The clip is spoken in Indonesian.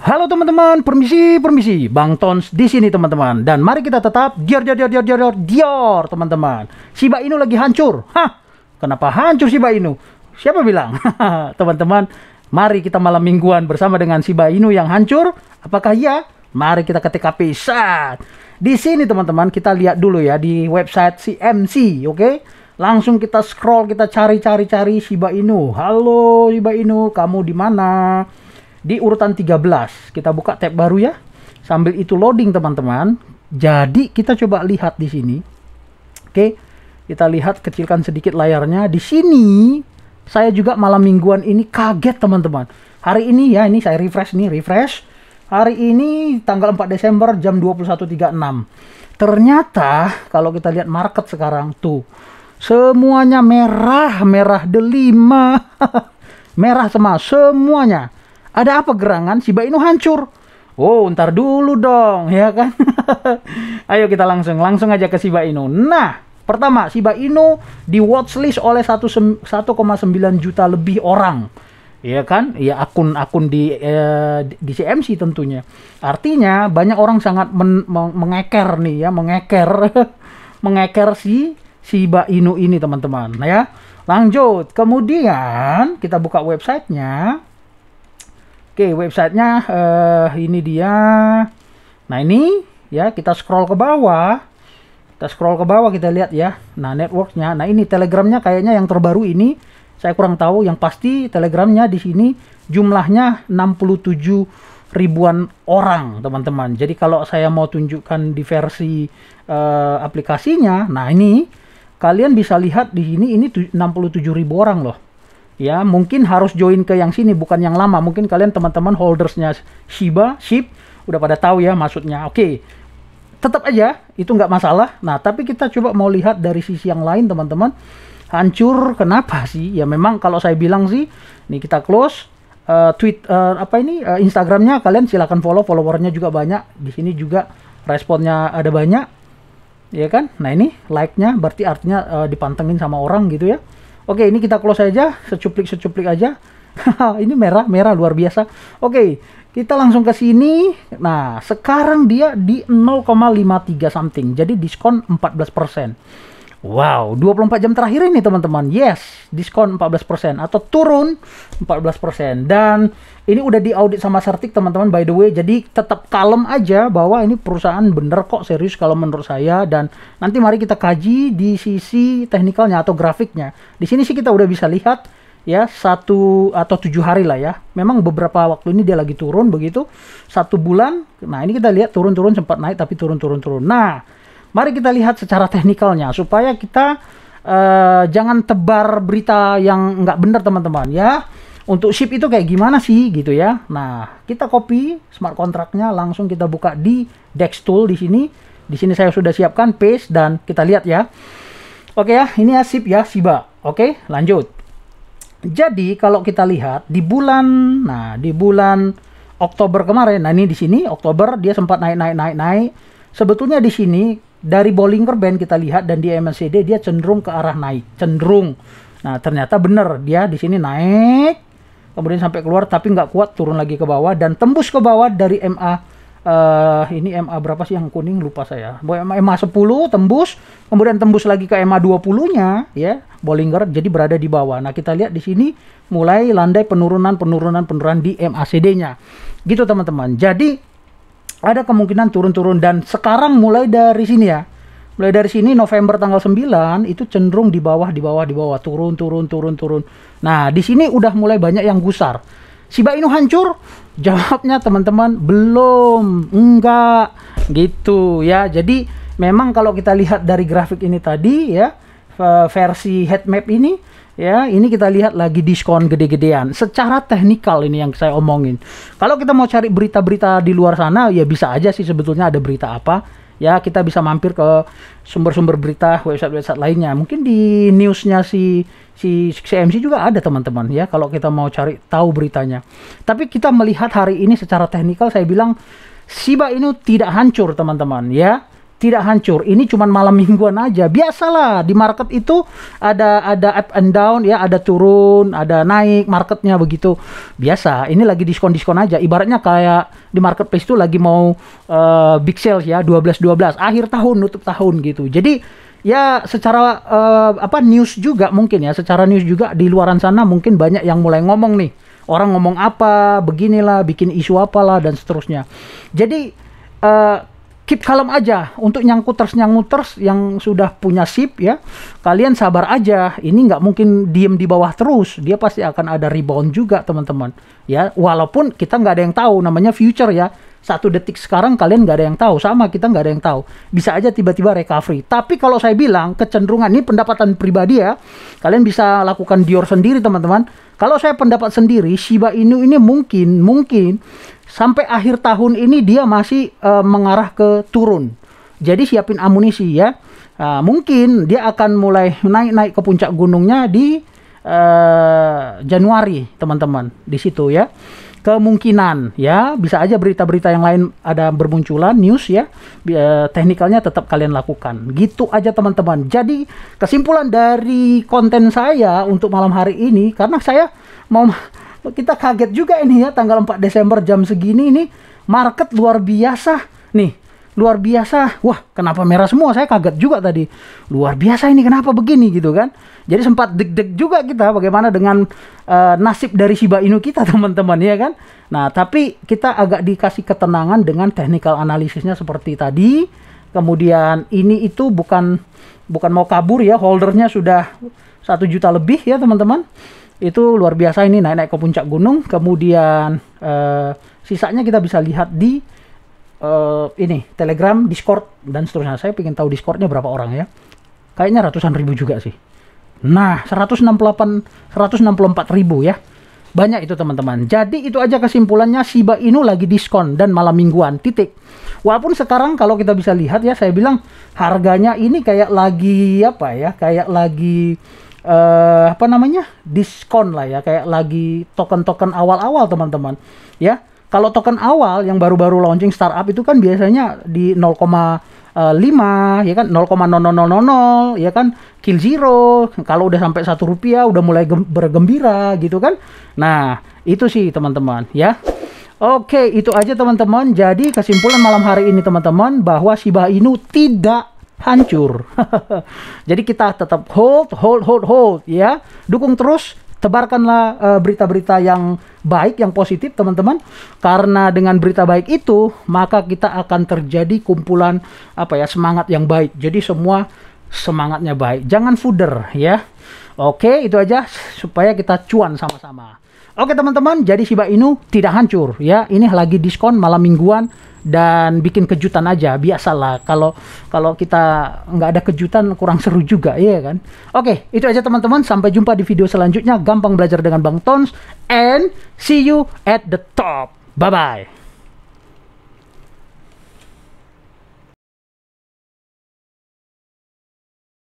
Halo teman-teman, permisi, permisi. Bang Tons di sini teman-teman. Dan mari kita tetap dior dior dior dior dior dior teman-teman. Shiba Inu lagi hancur. Hah? Kenapa hancur Shiba Inu? Siapa bilang? teman-teman, mari kita malam mingguan bersama dengan Shiba Inu yang hancur. Apakah iya? Mari kita ketik TKP saat. Di sini teman-teman kita lihat dulu ya di website CMC, oke? Okay? Langsung kita scroll, kita cari-cari-cari Shiba Inu. Halo Shiba Inu, kamu di mana? di urutan 13. Kita buka tab baru ya. Sambil itu loading teman-teman. Jadi kita coba lihat di sini. Oke, kita lihat kecilkan sedikit layarnya. Di sini saya juga malam mingguan ini kaget teman-teman. Hari ini ya, ini saya refresh nih, refresh. Hari ini tanggal 4 Desember jam 21.36. Ternyata kalau kita lihat market sekarang tuh semuanya merah, merah delima. merah semua semuanya ada apa gerangan? Shiba Inu hancur. Oh, ntar dulu dong, ya kan? Ayo kita langsung, langsung aja ke Shiba Inu. Nah, pertama, Shiba Inu di watchlist oleh 1,9 juta lebih orang. Ya kan? Ya akun-akun di eh, di CMC tentunya. Artinya banyak orang sangat men, meng mengeker nih ya, mengeker mengeker si Shiba Inu ini teman-teman ya. Lanjut, kemudian kita buka websitenya. Oke, websitenya uh, ini dia. Nah ini ya kita scroll ke bawah, kita scroll ke bawah kita lihat ya. Nah networknya, nah ini telegramnya kayaknya yang terbaru ini saya kurang tahu. Yang pasti telegramnya di sini jumlahnya 67 ribuan orang teman-teman. Jadi kalau saya mau tunjukkan di versi uh, eh, aplikasinya, nah ini kalian bisa lihat di sini ini 67 ribu orang loh ya mungkin harus join ke yang sini bukan yang lama mungkin kalian teman-teman holdersnya Shiba Ship udah pada tahu ya maksudnya oke okay. tetap aja itu nggak masalah nah tapi kita coba mau lihat dari sisi yang lain teman-teman hancur kenapa sih ya memang kalau saya bilang sih ini kita close uh, tweet uh, apa ini uh, Instagramnya kalian silahkan follow followernya juga banyak di sini juga responnya ada banyak ya kan nah ini like-nya berarti artinya uh, dipantengin sama orang gitu ya Oke, ini kita close aja, secuplik-secuplik aja. ini merah, merah luar biasa. Oke, kita langsung ke sini. Nah, sekarang dia di 0,53 something. Jadi diskon 14%. Wow, 24 jam terakhir ini teman-teman. Yes, diskon 14% atau turun 14%. Dan ini udah diaudit sama Sertik teman-teman by the way. Jadi tetap kalem aja bahwa ini perusahaan bener kok serius kalau menurut saya dan nanti mari kita kaji di sisi teknikalnya atau grafiknya. Di sini sih kita udah bisa lihat ya satu atau tujuh hari lah ya. Memang beberapa waktu ini dia lagi turun begitu satu bulan. Nah ini kita lihat turun-turun sempat naik tapi turun-turun turun. Nah Mari kita lihat secara teknikalnya supaya kita uh, jangan tebar berita yang nggak benar teman-teman ya. Untuk ship itu kayak gimana sih gitu ya. Nah, kita copy smart kontraknya langsung kita buka di Dex tool di sini. Di sini saya sudah siapkan paste dan kita lihat ya. Oke ya, ini ya ship ya SIBA Oke, lanjut. Jadi kalau kita lihat di bulan nah di bulan Oktober kemarin, nah ini di sini Oktober dia sempat naik naik naik naik. Sebetulnya di sini dari Bollinger Band kita lihat dan di MACD dia cenderung ke arah naik, cenderung. Nah, ternyata benar dia di sini naik, kemudian sampai keluar tapi nggak kuat turun lagi ke bawah dan tembus ke bawah dari MA uh, eh, ini MA berapa sih yang kuning lupa saya. MA, MA 10 tembus, kemudian tembus lagi ke MA 20-nya ya, Bollinger jadi berada di bawah. Nah, kita lihat di sini mulai landai penurunan penurunan penurunan di MACD-nya. Gitu teman-teman. Jadi ada kemungkinan turun-turun dan sekarang mulai dari sini ya mulai dari sini November tanggal 9 itu cenderung di bawah di bawah di bawah turun turun turun turun nah di sini udah mulai banyak yang gusar Shiba Inu hancur jawabnya teman-teman belum enggak gitu ya jadi memang kalau kita lihat dari grafik ini tadi ya eh, versi head map ini ya ini kita lihat lagi diskon gede-gedean secara teknikal ini yang saya omongin kalau kita mau cari berita-berita di luar sana ya bisa aja sih sebetulnya ada berita apa ya kita bisa mampir ke sumber-sumber berita website-website lainnya mungkin di newsnya si si CMC juga ada teman-teman ya kalau kita mau cari tahu beritanya tapi kita melihat hari ini secara teknikal saya bilang Shiba ini tidak hancur teman-teman ya tidak hancur. Ini cuma malam mingguan aja. Biasalah di market itu ada ada up and down ya, ada turun, ada naik marketnya begitu. Biasa. Ini lagi diskon-diskon aja. Ibaratnya kayak di marketplace itu lagi mau uh, big sales ya, 12 12 akhir tahun nutup tahun gitu. Jadi ya secara uh, apa news juga mungkin ya, secara news juga di luaran sana mungkin banyak yang mulai ngomong nih. Orang ngomong apa, beginilah, bikin isu apalah dan seterusnya. Jadi uh, keep kalem aja untuk nyangkuters nyangkuters yang sudah punya sip ya kalian sabar aja ini nggak mungkin diem di bawah terus dia pasti akan ada rebound juga teman-teman ya walaupun kita nggak ada yang tahu namanya future ya satu detik sekarang kalian nggak ada yang tahu sama kita nggak ada yang tahu bisa aja tiba-tiba recovery tapi kalau saya bilang kecenderungan ini pendapatan pribadi ya kalian bisa lakukan Dior sendiri teman-teman kalau saya pendapat sendiri Shiba Inu ini mungkin mungkin sampai akhir tahun ini dia masih uh, mengarah ke turun. Jadi siapin amunisi ya. Uh, mungkin dia akan mulai naik-naik ke puncak gunungnya di uh, Januari, teman-teman. Di situ ya. Kemungkinan ya, bisa aja berita-berita yang lain ada bermunculan news ya. Uh, teknikalnya tetap kalian lakukan. Gitu aja teman-teman. Jadi kesimpulan dari konten saya untuk malam hari ini karena saya mau kita kaget juga ini ya tanggal 4 Desember jam segini ini market luar biasa nih luar biasa wah kenapa merah semua saya kaget juga tadi luar biasa ini kenapa begini gitu kan jadi sempat deg-deg juga kita bagaimana dengan uh, nasib dari Shiba Inu kita teman-teman ya kan nah tapi kita agak dikasih ketenangan dengan technical analisisnya seperti tadi kemudian ini itu bukan bukan mau kabur ya holdernya sudah satu juta lebih ya teman-teman itu luar biasa ini naik-naik ke puncak gunung kemudian uh, sisanya kita bisa lihat di uh, ini Telegram, Discord dan seterusnya. Saya ingin tahu Discordnya berapa orang ya. Kayaknya ratusan ribu juga sih. Nah, 168 164 ribu ya. Banyak itu teman-teman. Jadi itu aja kesimpulannya Shiba Inu lagi diskon dan malam mingguan. Titik. Walaupun sekarang kalau kita bisa lihat ya saya bilang harganya ini kayak lagi apa ya? Kayak lagi uh, apa namanya diskon lah ya kayak lagi token-token awal-awal teman-teman ya kalau token awal yang baru-baru launching startup itu kan biasanya di 0,5 ya kan 0,0000 ya kan kill zero kalau udah sampai satu rupiah udah mulai bergembira gitu kan nah itu sih teman-teman ya Oke itu aja teman-teman jadi kesimpulan malam hari ini teman-teman bahwa Shiba Inu tidak hancur. Jadi kita tetap hold, hold, hold, hold ya. Dukung terus, tebarkanlah berita eh, berita-berita yang baik, yang positif teman-teman. Karena dengan berita baik itu, maka kita akan terjadi kumpulan apa ya, semangat yang baik. Jadi semua semangatnya baik. Jangan fuder ya. Oke, itu aja supaya kita cuan sama-sama. Oke teman-teman, jadi Shiba Inu tidak hancur ya. Ini lagi diskon malam mingguan dan bikin kejutan aja biasalah kalau kalau kita nggak ada kejutan kurang seru juga ya kan oke itu aja teman-teman sampai jumpa di video selanjutnya gampang belajar dengan Bang Tons and see you at the top bye bye